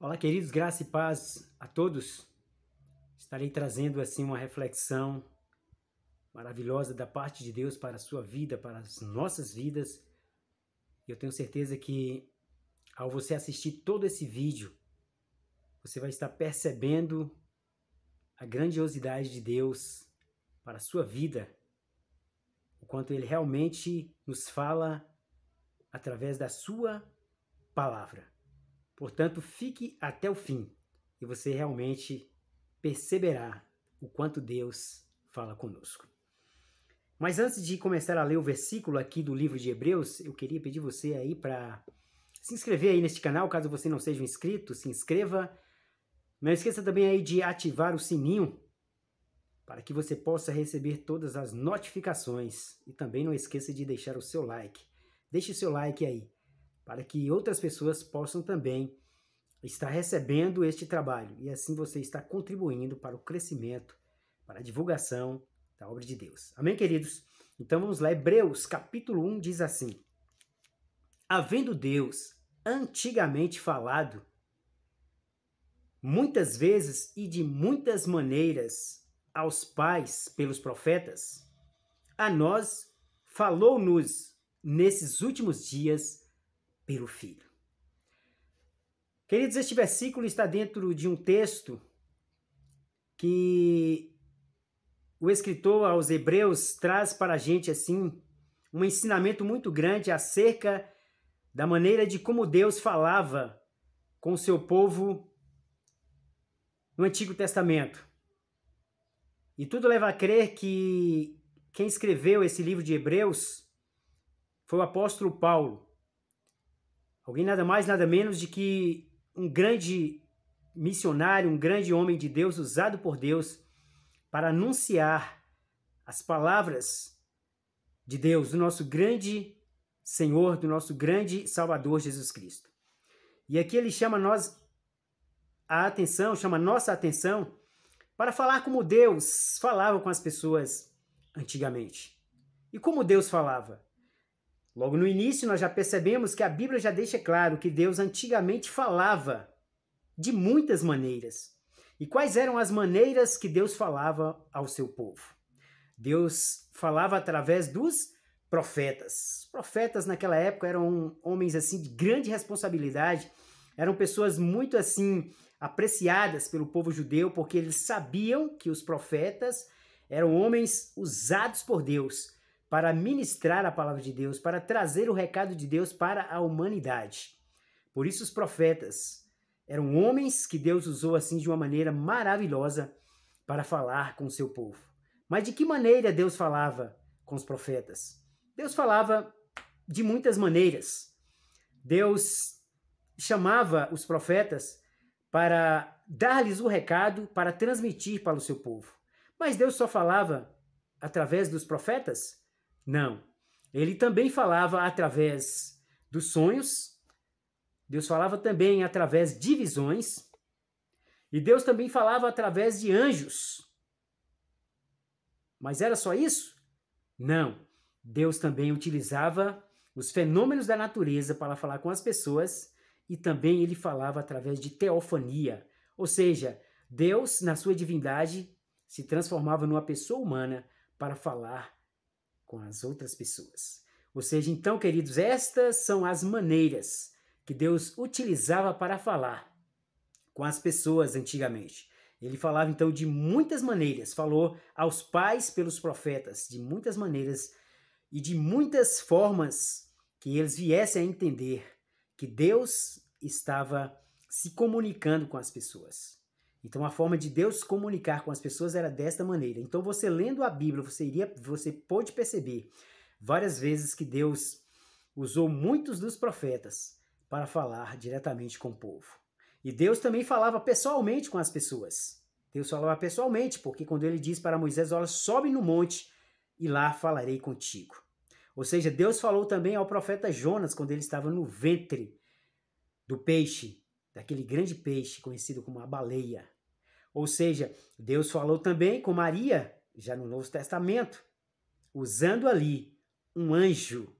Olá, queridos, graça e paz a todos. Estarei trazendo assim uma reflexão maravilhosa da parte de Deus para a sua vida, para as nossas vidas. Eu tenho certeza que ao você assistir todo esse vídeo, você vai estar percebendo a grandiosidade de Deus para a sua vida, o quanto ele realmente nos fala através da sua palavra. Portanto, fique até o fim e você realmente perceberá o quanto Deus fala conosco. Mas antes de começar a ler o versículo aqui do livro de Hebreus, eu queria pedir você aí para se inscrever aí neste canal, caso você não seja um inscrito, se inscreva. Não esqueça também aí de ativar o sininho para que você possa receber todas as notificações e também não esqueça de deixar o seu like. Deixe o seu like aí para que outras pessoas possam também estar recebendo este trabalho e assim você está contribuindo para o crescimento, para a divulgação da obra de Deus. Amém, queridos? Então vamos lá, Hebreus capítulo 1 diz assim: Havendo Deus antigamente falado, muitas vezes e de muitas maneiras aos pais pelos profetas, a nós falou-nos nesses últimos dias pelo Filho. Queridos, este versículo está dentro de um texto que o escritor aos Hebreus traz para a gente assim um ensinamento muito grande acerca da maneira de como Deus falava com o seu povo no Antigo Testamento. E tudo leva a crer que quem escreveu esse livro de Hebreus foi o apóstolo Paulo. Alguém nada mais, nada menos de que um grande missionário, um grande homem de Deus, usado por Deus para anunciar as palavras de Deus, do nosso grande Senhor, do nosso grande Salvador Jesus Cristo. E aqui ele chama nós a atenção, chama nossa atenção para falar como Deus falava com as pessoas antigamente. E como Deus falava? Logo no início, nós já percebemos que a Bíblia já deixa claro que Deus antigamente falava de muitas maneiras. E quais eram as maneiras que Deus falava ao seu povo? Deus falava através dos profetas. profetas naquela época eram homens assim de grande responsabilidade, eram pessoas muito assim apreciadas pelo povo judeu porque eles sabiam que os profetas eram homens usados por Deus para ministrar a palavra de Deus, para trazer o recado de Deus para a humanidade. Por isso, os profetas eram homens que Deus usou assim de uma maneira maravilhosa para falar com o seu povo. Mas de que maneira Deus falava com os profetas? Deus falava de muitas maneiras. Deus chamava os profetas para dar-lhes o recado, para transmitir para o seu povo. Mas Deus só falava através dos profetas? Não. Ele também falava através dos sonhos, Deus falava também através de visões, e Deus também falava através de anjos. Mas era só isso? Não. Deus também utilizava os fenômenos da natureza para falar com as pessoas e também ele falava através de teofania, ou seja, Deus, na sua divindade, se transformava numa pessoa humana para falar com as outras pessoas. Ou seja, então, queridos, estas são as maneiras que Deus utilizava para falar com as pessoas antigamente. Ele falava então de muitas maneiras, falou aos pais pelos profetas, de muitas maneiras e de muitas formas que eles viessem a entender que Deus estava se comunicando com as pessoas. Então a forma de Deus comunicar com as pessoas era desta maneira. Então você lendo a Bíblia, você iria, você pôde perceber várias vezes que Deus usou muitos dos profetas para falar diretamente com o povo. E Deus também falava pessoalmente com as pessoas. Deus falava pessoalmente, porque quando ele diz para Moisés, olha, sobe no monte e lá falarei contigo. Ou seja, Deus falou também ao profeta Jonas quando ele estava no ventre do peixe daquele grande peixe conhecido como a baleia. Ou seja, Deus falou também com Maria, já no Novo Testamento, usando ali um anjo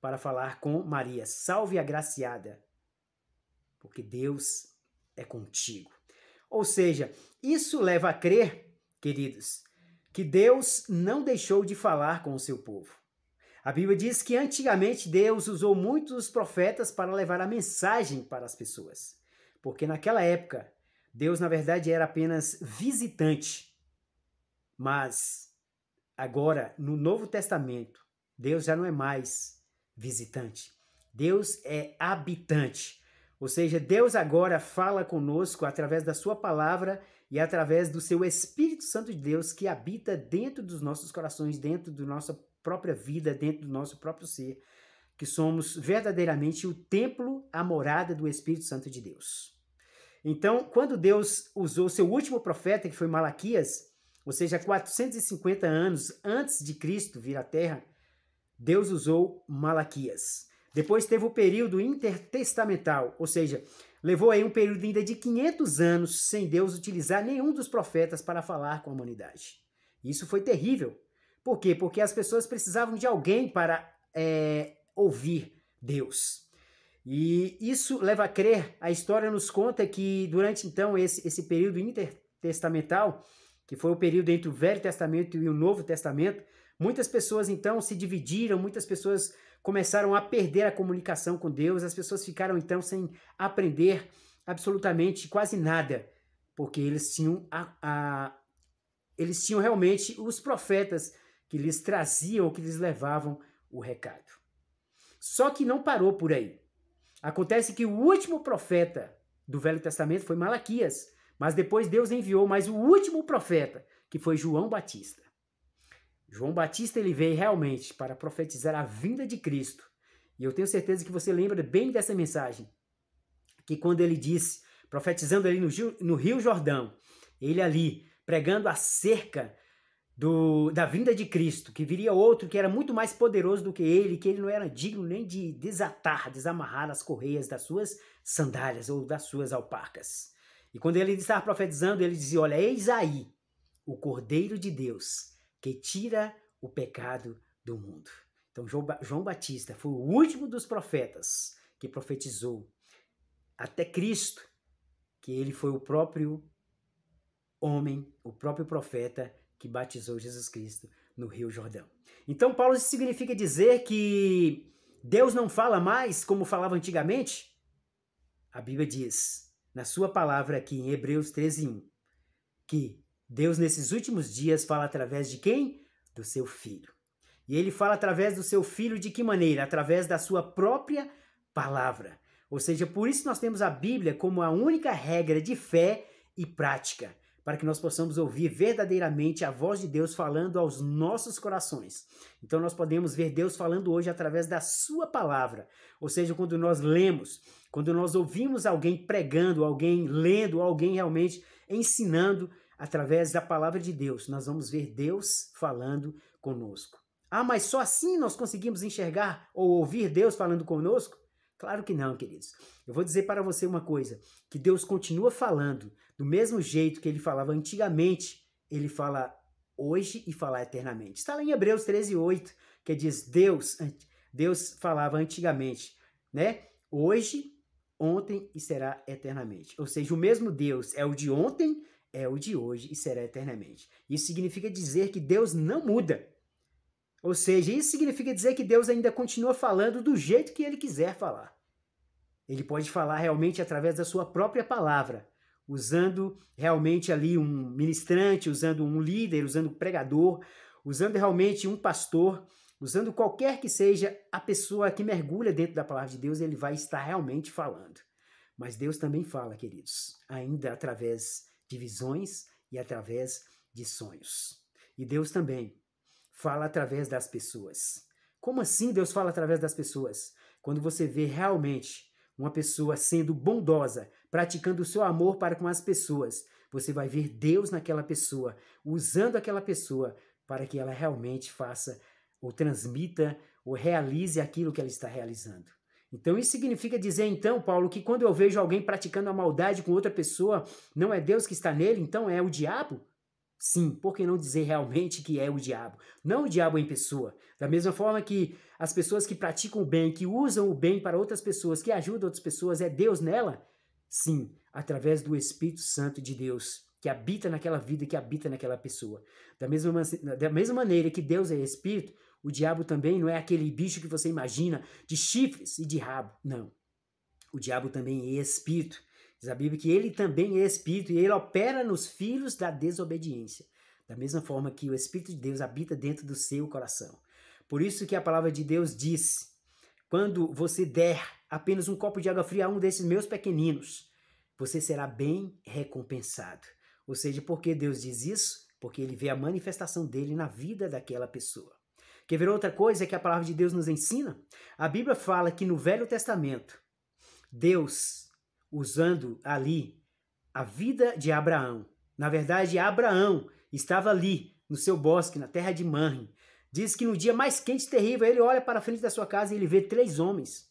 para falar com Maria, salve a graciada, porque Deus é contigo. Ou seja, isso leva a crer, queridos, que Deus não deixou de falar com o seu povo. A Bíblia diz que antigamente Deus usou muitos profetas para levar a mensagem para as pessoas. Porque naquela época, Deus na verdade era apenas visitante. Mas agora, no Novo Testamento, Deus já não é mais visitante. Deus é habitante. Ou seja, Deus agora fala conosco através da sua palavra e através do seu Espírito Santo de Deus que habita dentro dos nossos corações, dentro da nossa própria vida, dentro do nosso próprio ser que somos verdadeiramente o templo, a morada do Espírito Santo de Deus. Então, quando Deus usou seu último profeta, que foi Malaquias, ou seja, 450 anos antes de Cristo vir à Terra, Deus usou Malaquias. Depois teve o período intertestamental, ou seja, levou aí um período ainda de 500 anos sem Deus utilizar nenhum dos profetas para falar com a humanidade. Isso foi terrível. Por quê? Porque as pessoas precisavam de alguém para é, ouvir Deus. E isso leva a crer, a história nos conta que durante então esse, esse período intertestamental, que foi o período entre o Velho Testamento e o Novo Testamento, muitas pessoas então se dividiram, muitas pessoas começaram a perder a comunicação com Deus, as pessoas ficaram então sem aprender absolutamente quase nada, porque eles tinham a, a eles tinham realmente os profetas que lhes traziam, que lhes levavam o recado. Só que não parou por aí. Acontece que o último profeta do Velho Testamento foi Malaquias, mas depois Deus enviou mais o último profeta, que foi João Batista. João Batista ele veio realmente para profetizar a vinda de Cristo. E eu tenho certeza que você lembra bem dessa mensagem, que quando ele disse, profetizando ali no, no Rio Jordão, ele ali pregando acerca do, da vinda de Cristo, que viria outro que era muito mais poderoso do que ele, que ele não era digno nem de desatar, desamarrar as correias das suas sandálias ou das suas alparcas. E quando ele estava profetizando, ele dizia: Olha, eis aí o Cordeiro de Deus que tira o pecado do mundo. Então, João Batista foi o último dos profetas que profetizou até Cristo, que ele foi o próprio homem, o próprio profeta que batizou Jesus Cristo no Rio Jordão. Então, Paulo significa dizer que Deus não fala mais como falava antigamente? A Bíblia diz, na sua palavra aqui em Hebreus 13:1, que Deus nesses últimos dias fala através de quem? Do seu filho. E ele fala através do seu filho de que maneira? Através da sua própria palavra. Ou seja, por isso nós temos a Bíblia como a única regra de fé e prática para que nós possamos ouvir verdadeiramente a voz de Deus falando aos nossos corações. Então nós podemos ver Deus falando hoje através da sua palavra. Ou seja, quando nós lemos, quando nós ouvimos alguém pregando, alguém lendo, alguém realmente ensinando através da palavra de Deus, nós vamos ver Deus falando conosco. Ah, mas só assim nós conseguimos enxergar ou ouvir Deus falando conosco? Claro que não, queridos. Eu vou dizer para você uma coisa: que Deus continua falando do mesmo jeito que ele falava antigamente, ele fala hoje e falar eternamente. Está lá em Hebreus 13, 8, que diz: Deus, Deus falava antigamente, né? Hoje, ontem e será eternamente. Ou seja, o mesmo Deus é o de ontem, é o de hoje e será eternamente. Isso significa dizer que Deus não muda. Ou seja, isso significa dizer que Deus ainda continua falando do jeito que ele quiser falar. Ele pode falar realmente através da sua própria palavra, usando realmente ali um ministrante, usando um líder, usando um pregador, usando realmente um pastor, usando qualquer que seja a pessoa que mergulha dentro da palavra de Deus, ele vai estar realmente falando. Mas Deus também fala, queridos, ainda através de visões e através de sonhos. E Deus também fala através das pessoas. Como assim Deus fala através das pessoas? Quando você vê realmente uma pessoa sendo bondosa, praticando o seu amor para com as pessoas, você vai ver Deus naquela pessoa, usando aquela pessoa para que ela realmente faça ou transmita ou realize aquilo que ela está realizando. Então isso significa dizer então, Paulo, que quando eu vejo alguém praticando a maldade com outra pessoa, não é Deus que está nele, então é o diabo? Sim, por que não dizer realmente que é o diabo? Não o diabo em pessoa. Da mesma forma que as pessoas que praticam o bem, que usam o bem para outras pessoas, que ajudam outras pessoas, é Deus nela? Sim, através do Espírito Santo de Deus, que habita naquela vida, que habita naquela pessoa. Da mesma, da mesma maneira que Deus é Espírito, o diabo também não é aquele bicho que você imagina de chifres e de rabo. Não. O diabo também é Espírito. Diz a Bíblia que ele também é espírito e ele opera nos filhos da desobediência, da mesma forma que o espírito de Deus habita dentro do seu coração. Por isso que a palavra de Deus diz: quando você der apenas um copo de água fria a um desses meus pequeninos, você será bem recompensado. Ou seja, por que Deus diz isso? Porque ele vê a manifestação dele na vida daquela pessoa. Quer ver outra coisa que a palavra de Deus nos ensina? A Bíblia fala que no Velho Testamento, Deus usando ali a vida de Abraão. Na verdade, Abraão estava ali, no seu bosque, na terra de Manre. Diz que no dia mais quente e terrível, ele olha para a frente da sua casa e ele vê três homens.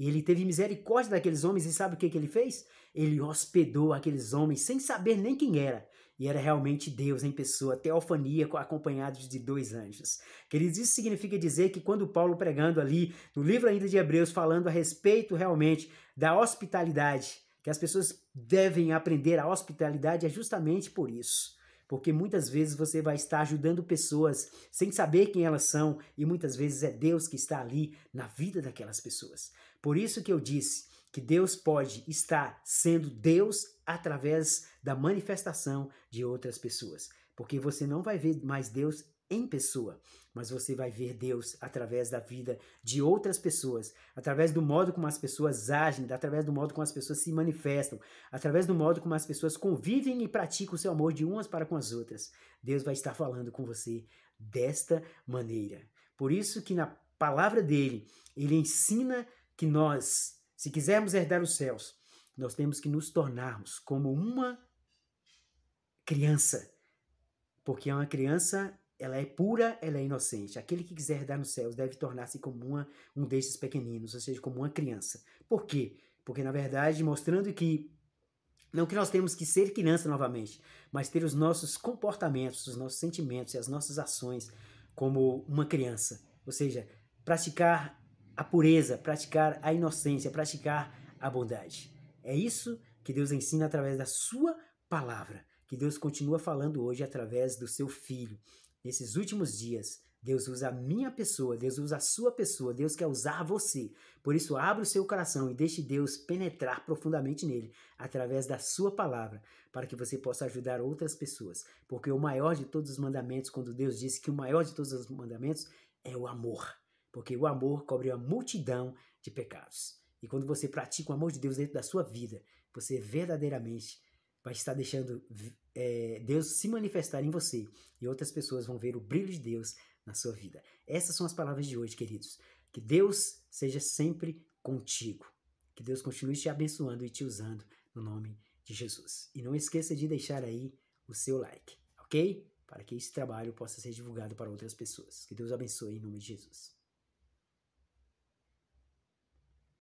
E ele teve misericórdia daqueles homens, e sabe o que, que ele fez? Ele hospedou aqueles homens sem saber nem quem era. E era realmente Deus em pessoa, teofania acompanhado de dois anjos. Queridos, isso significa dizer que quando Paulo pregando ali, no livro ainda de Hebreus, falando a respeito realmente da hospitalidade, que as pessoas devem aprender a hospitalidade, é justamente por isso. Porque muitas vezes você vai estar ajudando pessoas sem saber quem elas são, e muitas vezes é Deus que está ali na vida daquelas pessoas. Por isso que eu disse que Deus pode estar sendo Deus através da manifestação de outras pessoas, porque você não vai ver mais Deus em pessoa, mas você vai ver Deus através da vida de outras pessoas, através do modo como as pessoas agem, através do modo como as pessoas se manifestam, através do modo como as pessoas convivem e praticam o seu amor de umas para com as outras. Deus vai estar falando com você desta maneira. Por isso que na palavra dele, ele ensina que nós, se quisermos herdar os céus, nós temos que nos tornarmos como uma criança, porque uma criança ela é pura, ela é inocente. Aquele que quiser herdar nos céus deve tornar-se como uma, um desses pequeninos, ou seja, como uma criança. Por quê? Porque, na verdade, mostrando que não que nós temos que ser criança novamente, mas ter os nossos comportamentos, os nossos sentimentos e as nossas ações como uma criança. Ou seja, praticar a pureza, praticar a inocência, praticar a bondade. É isso que Deus ensina através da sua palavra, que Deus continua falando hoje através do seu filho. Nesses últimos dias, Deus usa a minha pessoa, Deus usa a sua pessoa, Deus quer usar você. Por isso, abra o seu coração e deixe Deus penetrar profundamente nele, através da sua palavra, para que você possa ajudar outras pessoas. Porque o maior de todos os mandamentos, quando Deus disse que o maior de todos os mandamentos é o amor porque o amor cobre uma multidão de pecados. E quando você pratica o amor de Deus dentro da sua vida, você verdadeiramente vai estar deixando é, Deus se manifestar em você e outras pessoas vão ver o brilho de Deus na sua vida. Essas são as palavras de hoje, queridos. Que Deus seja sempre contigo. Que Deus continue te abençoando e te usando no nome de Jesus. E não esqueça de deixar aí o seu like, ok? Para que esse trabalho possa ser divulgado para outras pessoas. Que Deus abençoe em nome de Jesus.